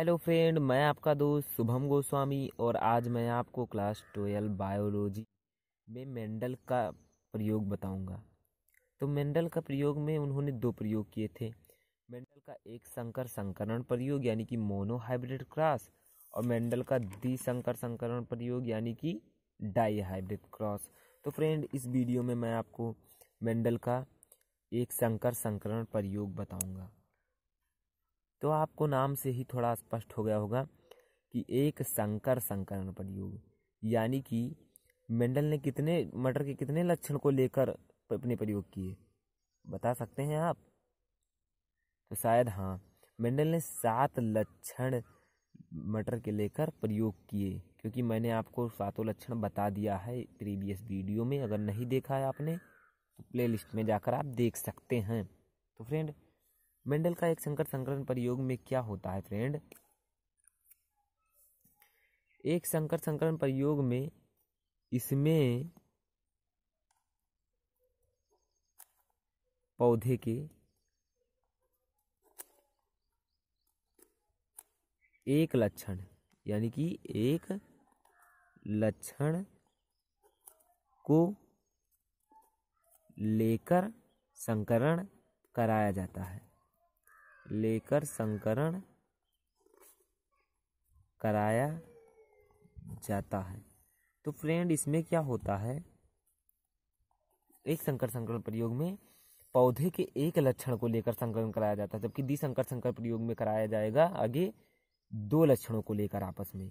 hello friend मैं आपका दोस्त शुभम गोस्वामी और आज मैं आपको क्लास ट्वेल्व बायोलॉजी में मेंडल का प्रयोग बताऊंगा तो मेंडल का प्रयोग में उन्होंने दो प्रयोग किए थे मेंडल का एक संकर संकरण प्रयोग यानी कि मोनोहाइब्रिड क्रॉस और मेंडल का द्विशंकर संकर संकरण प्रयोग यानी कि डाईहाइब्रिड क्रॉस तो फ्रेंड इस वीडियो में मैं आपको मेंडल का एक संकर संकरण प्रयोग बताऊंगा तो आपको नाम से ही थोड़ा स्पष्ट हो गया होगा कि एक संकर संकरण प्रयोग यानी कि मेंडल ने कितने मटर के कितने लक्षण को लेकर अपने प्रयोग किए बता सकते हैं आप तो शायद हाँ मेंडल ने सात लक्षण मटर के लेकर प्रयोग किए क्योंकि मैंने आपको सातों लक्षण बता दिया है प्रीवियस वीडियो में अगर नहीं देखा है आपने तो प्लेलिस्ट में जाकर आप देख सकते हैं तो फ्रेंड मेंडल का एक संकर संकलन प्रयोग में क्या होता है फ्रेंड एक संकर संकलन प्रयोग में इसमें पौधे के एक लक्षण यानी कि एक लक्षण को लेकर संकरण कराया जाता है लेकर संकरण कराया जाता है तो फ्रेंड इसमें क्या होता है एक संकर संकरण प्रयोग में पौधे के एक लक्षण को लेकर संकरण कराया जाता है जबकि दिसंकर संकर प्रयोग में कराया जाएगा आगे दो लक्षणों को लेकर आपस में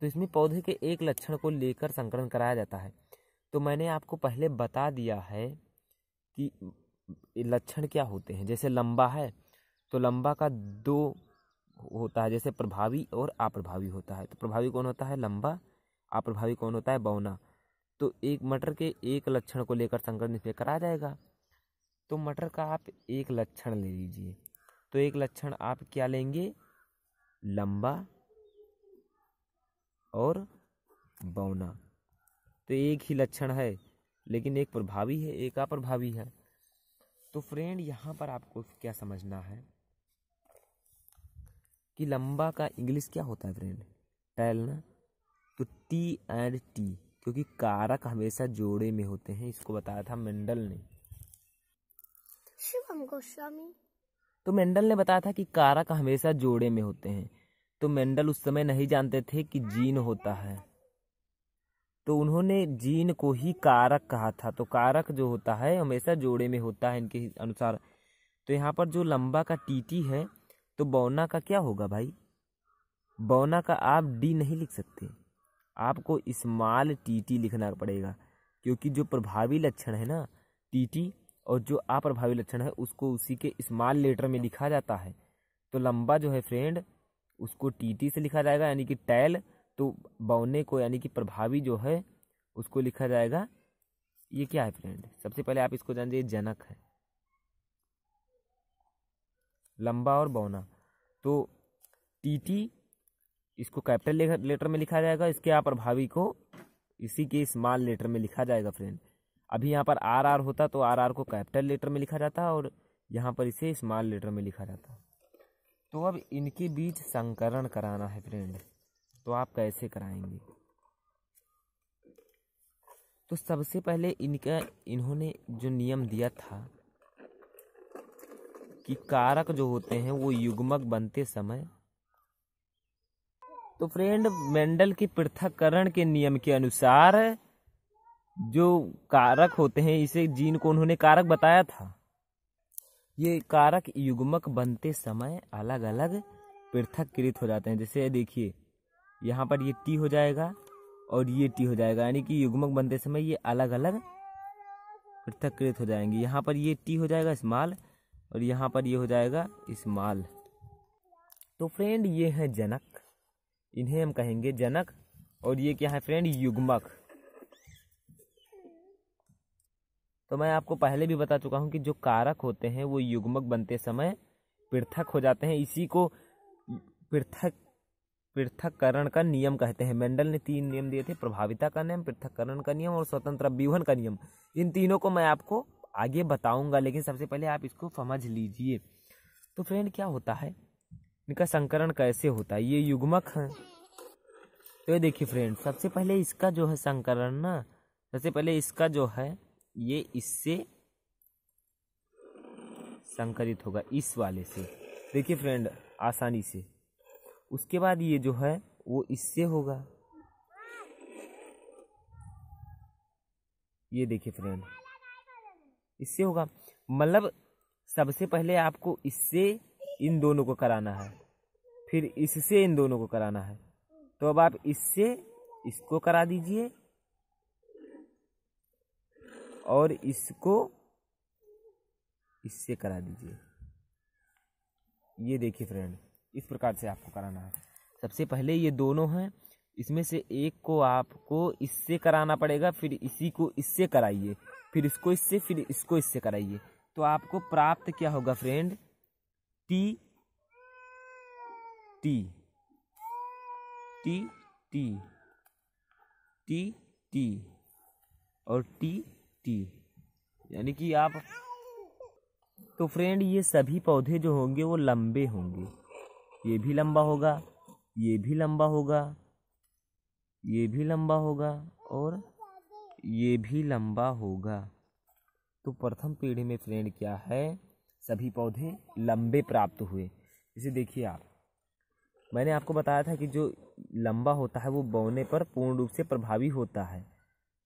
तो इसमें पौधे के एक लक्षण को लेकर संकरण कराया जाता है तो मैंने आपको पहले बता दिया है कि लक्षण क्या होते हैं जैसे लंबा है तो लंबा का दो होता है जैसे प्रभावी और अप्रभावी होता है तो प्रभावी कौन होता है लंबा अप्रभावी कौन होता है बौना तो एक मटर के एक लक्षण को लेकर संगठन इसमें करा जाएगा तो मटर का आप एक लक्षण ले लीजिए तो एक लक्षण आप क्या लेंगे लंबा और बौना तो एक ही लक्षण है लेकिन एक प्रभावी है एक अप्रभावी है तो फ्रेंड यहाँ पर आपको क्या समझना है कि लंबा का इंग्लिश क्या होता है फ्रेंड टैल ना तो टी एंड टी क्योंकि कारक हमेशा जोड़े में होते हैं इसको बताया था मेंडल ने शिवम गोस्वामी तो मेंडल ने बताया था कि कारक हमेशा जोड़े में होते हैं तो मेंडल उस समय नहीं जानते थे कि जीन होता है तो उन्होंने जीन को ही कारक कहा था तो कारक जो होता है हमेशा जोड़े में होता है इनके अनुसार तो यहाँ पर जो लंबा का टीटी है तो बौना का क्या होगा भाई बौना का आप डी नहीं लिख सकते आपको इस्माल टी टी लिखना पड़ेगा क्योंकि जो प्रभावी लक्षण है ना टी टी और जो अप्रभावी लक्षण है उसको उसी के इस्माल लेटर में लिखा जाता है तो लंबा जो है फ्रेंड उसको टी टी से लिखा जाएगा यानी कि टैल तो बौने को यानी कि प्रभावी जो है उसको लिखा जाएगा ये क्या है फ्रेंड सबसे पहले आप इसको जान जनक है लंबा और बौना तो टी टी इसको कैपिटल लेटर में लिखा जाएगा इसके यहाँ पर भावी को इसी के स्मॉल लेटर में लिखा जाएगा फ्रेंड अभी यहाँ पर आर आर होता तो आर आर को कैपिटल लेटर में लिखा जाता और यहाँ पर इसे स्मॉल लेटर में लिखा जाता तो अब इनके बीच संकरण कराना है फ्रेंड तो आप कैसे कराएंगे तो सबसे पहले इनका इन्होंने जो नियम दिया था कि कारक जो होते हैं वो युग्मक बनते समय तो फ्रेंड मेंडल के पृथककरण के नियम के अनुसार जो कारक होते हैं इसे जीन को उन्होंने कारक बताया था ये कारक युग्मक बनते समय अलग अलग पृथककृत हो जाते हैं जैसे देखिए यहाँ पर ये टी हो जाएगा और ये टी हो जाएगा यानी कि युग्मक बनते समय ये अलग अलग पृथककृत हो जाएंगे यहाँ पर ये टी हो जाएगा इस्तेमाल और यहाँ पर ये हो जाएगा इस्माल तो फ्रेंड ये है जनक इन्हें हम कहेंगे जनक और ये क्या है फ्रेंड युग्मक तो मैं आपको पहले भी बता चुका हूँ कि जो कारक होते हैं वो युग्मक बनते समय पृथक हो जाते हैं इसी को पृथक पृथककरण का नियम कहते हैं मेंडल ने तीन नियम दिए थे प्रभाविता का नियम पृथककरण का नियम और स्वतंत्र व्यूहन का नियम इन तीनों को मैं आपको आगे बताऊंगा लेकिन सबसे पहले आप इसको समझ लीजिए तो फ्रेंड क्या होता है इनका संकरण कैसे होता है ये युग्मक है तो ये देखिए फ्रेंड सबसे पहले इसका जो है संकरण ना सबसे पहले इसका जो है ये इससे संकरित होगा इस वाले से देखिए फ्रेंड आसानी से उसके बाद ये जो है वो इससे होगा ये देखिए फ्रेंड इससे होगा मतलब सबसे पहले आपको इससे इन दोनों को कराना है फिर इससे इन दोनों को कराना है तो अब आप इससे इसको करा दीजिए और इसको इससे करा दीजिए ये देखिए फ्रेंड इस प्रकार से आपको कराना है सबसे पहले ये दोनों हैं इसमें से एक को आपको इससे कराना पड़ेगा फिर इसी को इससे कराइए फिर इसको इससे फिर इसको इससे कराइए तो आपको प्राप्त क्या होगा friend T T T T T T और टी टी यानी कि आप तो फ्रेंड ये सभी पौधे जो होंगे वो लंबे होंगे ये भी लंबा होगा ये भी लंबा होगा ये भी लंबा होगा और ये भी लंबा होगा तो प्रथम पीढ़ी में फ्रेंड क्या है सभी पौधे लंबे प्राप्त हुए इसे देखिए आप मैंने आपको बताया था कि जो लंबा होता है वो बौने पर पूर्ण रूप से प्रभावी होता है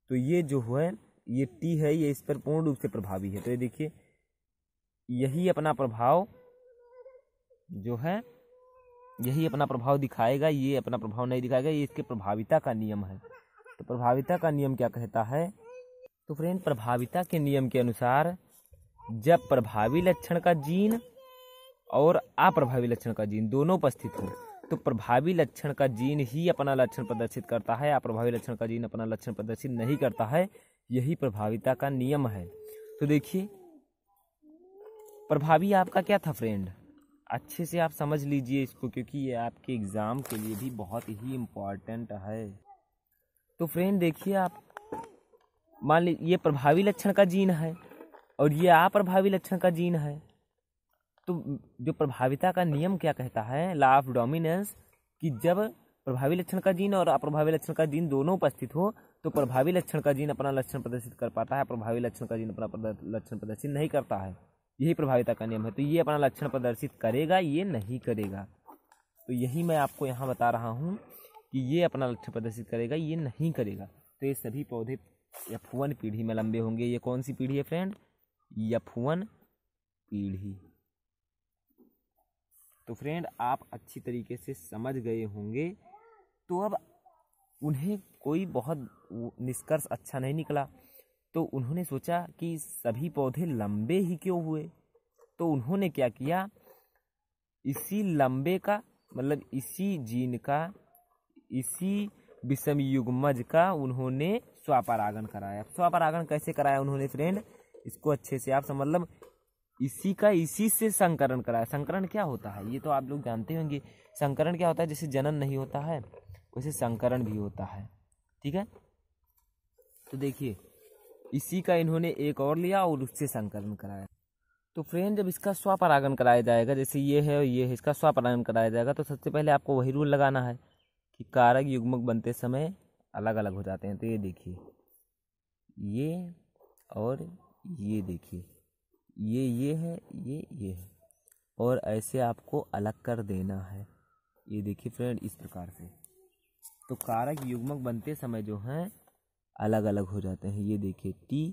तो ये जो है ये टी है ये इस पर पूर्ण रूप से प्रभावी है तो ये देखिए यही अपना प्रभाव जो है यही अपना प्रभाव दिखाएगा ये अपना प्रभाव नहीं दिखाएगा ये इसके प्रभाविता का नियम है तो प्रभाविता का नियम क्या कहता है तो फ्रेंड प्रभाविता के नियम के अनुसार जब प्रभावी लक्षण का जीन और अप्रभावी लक्षण का जीन दोनों उपस्थित हो तो प्रभावी लक्षण का जीन ही अपना लक्षण प्रदर्शित करता है अप्रभावी लक्षण का जीन अपना लक्षण प्रदर्शित नहीं करता है यही प्रभाविता का नियम है तो देखिए प्रभावी आपका क्या था फ्रेंड अच्छे से आप समझ लीजिए इसको क्योंकि ये आपके एग्ज़ाम के लिए भी बहुत ही इम्पॉर्टेंट है तो फ्रेंड देखिए आप मान ली ये प्रभावी लक्षण का जीन है और ये अप्रभावी लक्षण का जीन है तो जो प्रभाविता का नियम क्या कहता है लॉ ऑफ डोमिनेंस कि जब प्रभावी लक्षण का जीन और अप्रभावी लक्षण का जीन दोनों उपस्थित हो तो प्रभावी लक्षण का जीन अपना लक्षण प्रदर्शित कर पाता है प्रभावी लक्षण का जीन अपना लक्षण प्रदर्शित नहीं करता है यही प्रभाविता का नियम है तो ये अपना लक्षण प्रदर्शित करेगा ये नहीं करेगा तो यही मैं आपको यहाँ बता रहा हूँ कि ये अपना लक्ष्य प्रदर्शित करेगा ये नहीं करेगा तो ये सभी पौधे यफुवन पीढ़ी में लंबे होंगे ये कौन सी पीढ़ी है फ्रेंड यफुवन पीढ़ी तो फ्रेंड आप अच्छी तरीके से समझ गए होंगे तो अब उन्हें कोई बहुत निष्कर्ष अच्छा नहीं निकला तो उन्होंने सोचा कि सभी पौधे लंबे ही क्यों हुए तो उन्होंने क्या किया इसी लंबे का मतलब इसी जीन का इसी विषम युगमज का उन्होंने स्वापरागन कराया स्वापरागन कैसे कराया उन्होंने फ्रेंड इसको अच्छे से आप समझ मतलब इसी का इसी से संकरण कराया संकरण क्या होता है ये तो आप लोग जानते होंगे संकरण क्या होता है जैसे जनन नहीं होता है वैसे संकरण भी होता है ठीक है तो देखिए इसी का इन्होंने एक और लिया और उससे संकरण कराया तो फ्रेंड जब इसका स्वापरागन कराया जाएगा जैसे ये है और ये है इसका स्वपरागन कराया जाएगा तो सबसे पहले आपको वही रूल लगाना है कि कारक युग्मक बनते समय अलग अलग हो जाते हैं तो ये देखिए ये और ये देखिए ये ये है ये ये है और ऐसे आपको अलग कर देना है ये देखिए फ्रेंड इस प्रकार से तो कारक युग्मक बनते समय जो हैं अलग अलग हो जाते हैं ये देखिए टी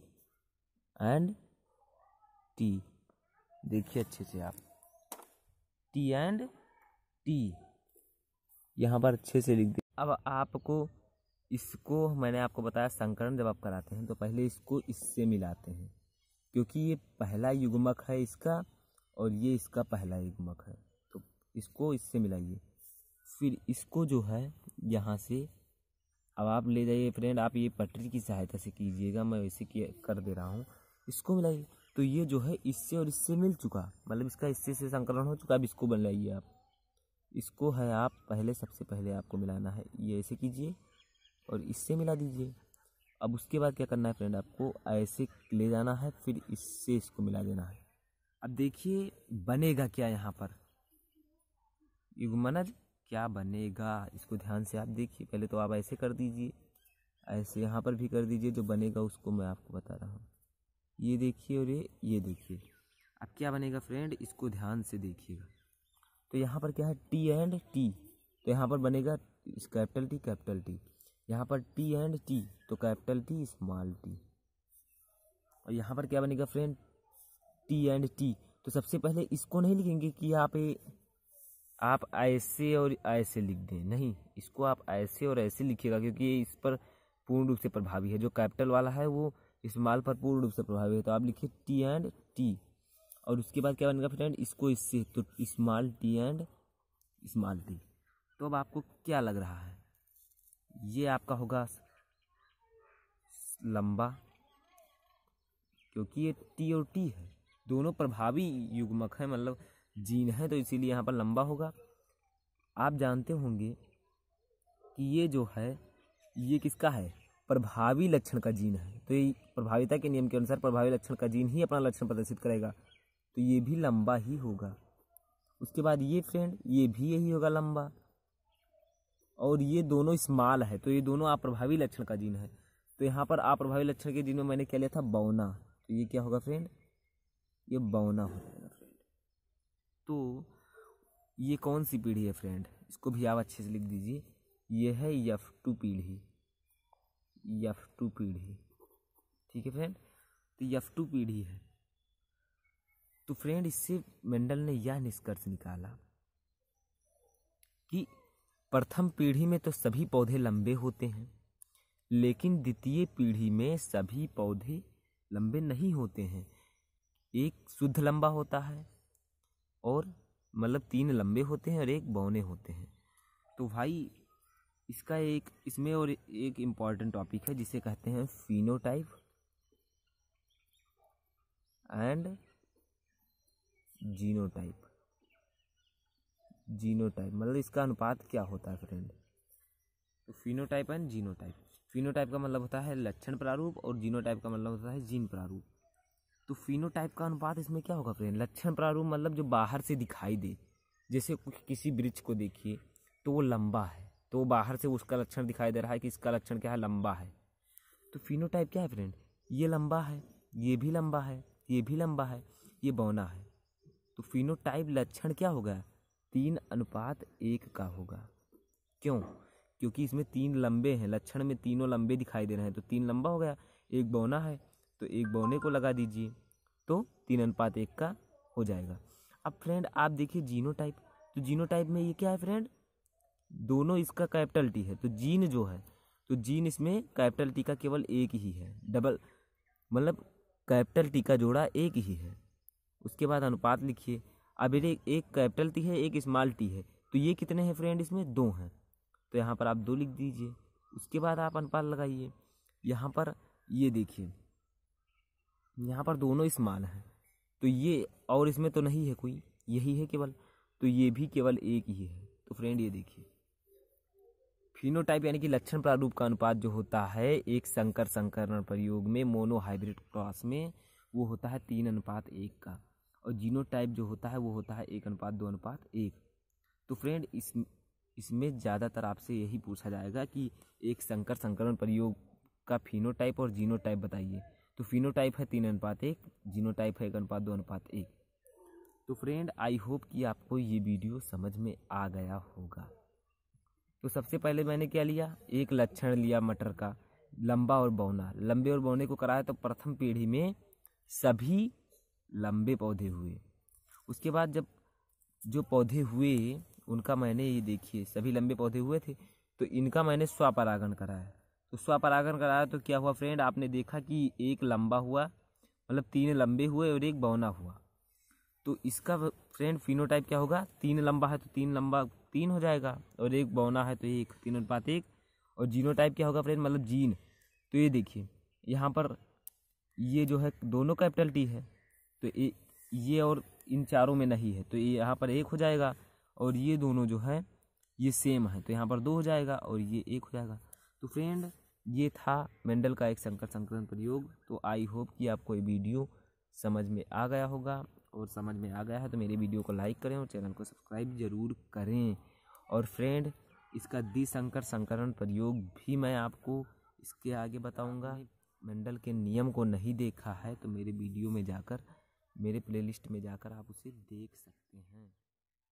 एंड टी देखिए अच्छे से आप टी एंड टी यहाँ पर अच्छे से लिख दे अब आपको इसको मैंने आपको बताया संकरण जब आप कराते हैं तो पहले इसको इससे मिलाते हैं क्योंकि ये पहला युग्मक है इसका और ये इसका पहला युग्मक है तो इसको इससे मिलाइए फिर इसको जो है यहाँ से अब आप ले जाइए फ्रेंड आप ये पटरी की सहायता से कीजिएगा मैं वैसे किया कर दे रहा हूँ इसको मिलाइए तो ये जो है इससे और इससे मिल चुका मतलब इसका इससे से संकलन हो चुका अब इसको बनाइए आप इसको है आप पहले सबसे पहले आपको मिलाना है ये ऐसे कीजिए और इससे मिला दीजिए अब उसके बाद क्या करना है फ्रेंड आपको ऐसे ले जाना है फिर इससे इसको मिला देना है अब देखिए बनेगा क्या यहाँ पर युगमनज क्या बनेगा इसको ध्यान से आप देखिए पहले तो आप ऐसे कर दीजिए ऐसे यहाँ पर भी कर दीजिए जो बनेगा उसको मैं आपको बता रहा हूँ ये देखिए और ये ये देखिए अब क्या बनेगा फ्रेंड इसको ध्यान से देखिएगा तो यहाँ पर क्या है टी एंड टी तो यहाँ पर बनेगा कैपिटल टी कैपिटल टी यहाँ पर टी एंड टी तो कैपिटल टी स्मॉल टी और यहाँ पर क्या बनेगा फ्रेंड टी एंड टी तो सबसे पहले इसको नहीं लिखेंगे कि यहाँ पे आप ऐसे और ऐसे लिख दें नहीं इसको आप ऐसे और ऐसे लिखिएगा क्योंकि ये इस पर पूर्ण रूप से प्रभावी है जो कैपिटल वाला है वो इस्तेमाल पर पूर्ण रूप से प्रभावी है तो आप लिखिए टी एंड टी और उसके बाद क्या बनेगा फ्रेंड इसको इससे तो small T and small T तो अब आपको क्या लग रहा है ये आपका होगा लंबा क्योंकि ये टी और टी है दोनों प्रभावी युग्मक है मतलब जीन है तो इसीलिए यहाँ पर लंबा होगा आप जानते होंगे कि ये जो है ये किसका है प्रभावी लक्षण का जीन है तो ये प्रभाविता के नियम के अनुसार प्रभावी लक्षण का जीन ही अपना लक्षण प्रदर्शित करेगा तो ये भी लंबा ही होगा उसके बाद ये फ्रेंड ये भी यही होगा लंबा और ये दोनों स्मॉल है तो ये दोनों आप्रभावी लक्षण का जीन है तो यहाँ पर अप्रभावी लक्षण के जीन में मैंने क्या लिया था बौना तो ये क्या होगा फ्रेंड ये बौना हो जाएगा फ्रेंड तो ये कौन सी पीढ़ी है फ्रेंड इसको भी आप अच्छे से लिख दीजिए ये है यफ टू पीढ़ी यफ टू पीढ़ी ठीक है फ्रेंड तो यफ टू पीढ़ी है तो फ्रेंड इससे मेंडल ने यह निष्कर्ष निकाला कि प्रथम पीढ़ी में तो सभी पौधे लंबे होते हैं लेकिन द्वितीय पीढ़ी में सभी पौधे लंबे नहीं होते हैं एक शुद्ध लंबा होता है और मतलब तीन लंबे होते हैं और एक बौने होते हैं तो भाई इसका एक इसमें और एक इम्पॉर्टेंट टॉपिक है जिसे कहते हैं फिनोटाइप एंड जीनोटाइप जीनोटाइप मतलब इसका अनुपात क्या होता है फ्रेंड तो फिनोटाइप एंड जीनोटाइप फिनोटाइप का मतलब होता है लक्षण प्रारूप और जीनोटाइप का मतलब होता है जीन प्रारूप तो फिनोटाइप का अनुपात इसमें क्या होगा फ्रेंड लक्षण प्रारूप मतलब जो बाहर से दिखाई दे जैसे किसी वृक्ष को देखिए तो वो लंबा है तो वो बाहर से उसका लक्षण दिखाई दे रहा है कि इसका लक्षण क्या है लंबा है तो फिनोटाइप क्या है फ्रेंड ये लंबा है ये भी लंबा है ये भी लंबा है ये बौना है तो फिनोटाइप लक्षण क्या होगा तीन अनुपात एक का होगा क्यों क्योंकि इसमें तीन लंबे हैं लक्षण में तीनों लंबे दिखाई दे रहे हैं तो तीन लंबा हो गया एक बौना है तो एक बौने को लगा दीजिए तो तीन अनुपात एक का हो जाएगा अब फ्रेंड आप देखिए जीनो टाइप तो जीनो टाइप में ये क्या है फ्रेंड दोनों इसका कैपिटल टी है तो जीन जो है तो जीन इसमें कैपिटल टी का केवल एक ही है डबल मतलब कैपिटल टी का जोड़ा एक ही है उसके बाद अनुपात लिखिए अब ये एक कैपिटल टी है एक स्मॉल टी है तो ये कितने हैं फ्रेंड इसमें दो हैं तो यहाँ पर आप दो लिख दीजिए उसके बाद आप अनुपात लगाइए यहाँ पर ये देखिए यहाँ पर दोनों स्मॉल हैं तो ये और इसमें तो नहीं है कोई यही है केवल तो ये भी केवल एक ही है तो फ्रेंड ये देखिए फिनोटाइप यानी कि लक्षण प्रारूप का अनुपात जो होता है एक संकर संकरण प्रयोग में मोनोहाइब्रिड क्रॉस में वो होता है तीन अनुपात एक का और टाइप जो होता है वो होता है एक अनुपात दो अनुपात एक तो फ्रेंड इस इसमें ज़्यादातर आपसे यही पूछा जाएगा कि एक संकर संकरण प्रयोग का फिनोटाइप और जीनोटाइप बताइए तो फिनोटाइप है तीन अनुपात एक जीनोटाइप है एक अनुपात दो अनुपात एक तो फ्रेंड आई होप कि आपको ये वीडियो समझ में आ गया होगा तो सबसे पहले मैंने क्या लिया एक लक्षण लिया मटर का लंबा और बौना लंबे और बौने को कराया तो प्रथम पीढ़ी में सभी लंबे पौधे हुए उसके बाद जब जो पौधे हुए उनका मैंने ये देखिए सभी लंबे पौधे हुए थे तो इनका मैंने स्वापरागण कराया तो स्वापरागण कराया तो क्या हुआ फ्रेंड आपने देखा कि एक लंबा हुआ मतलब तीन लंबे हुए और एक बौना हुआ तो इसका फ्रेंड फिनोटाइप क्या होगा तीन लंबा है तो तीन लंबा तीन हो जाएगा और एक बौना है तो एक तीन अनुपात एक और टाइप क्या होगा फ्रेंड मतलब जीन तो ये देखिए यहाँ पर ये जो है दोनों कैपिटल टी है तो ये ये और इन चारों में नहीं है तो ये यहाँ पर एक हो जाएगा और ये दोनों जो है ये सेम है तो यहाँ पर दो हो जाएगा और ये एक हो जाएगा तो फ्रेंड ये था मेंडल का एक संकर संक्रमण प्रयोग तो आई होप कि आपको ये वीडियो समझ में आ गया होगा और समझ में आ गया है तो मेरे वीडियो को लाइक करें और चैनल को सब्सक्राइब ज़रूर करें और फ्रेंड इसका दिशंकर संकरण प्रयोग भी मैं आपको इसके आगे बताऊंगा मंडल के नियम को नहीं देखा है तो मेरे वीडियो में जाकर मेरे प्लेलिस्ट में जाकर आप उसे देख सकते हैं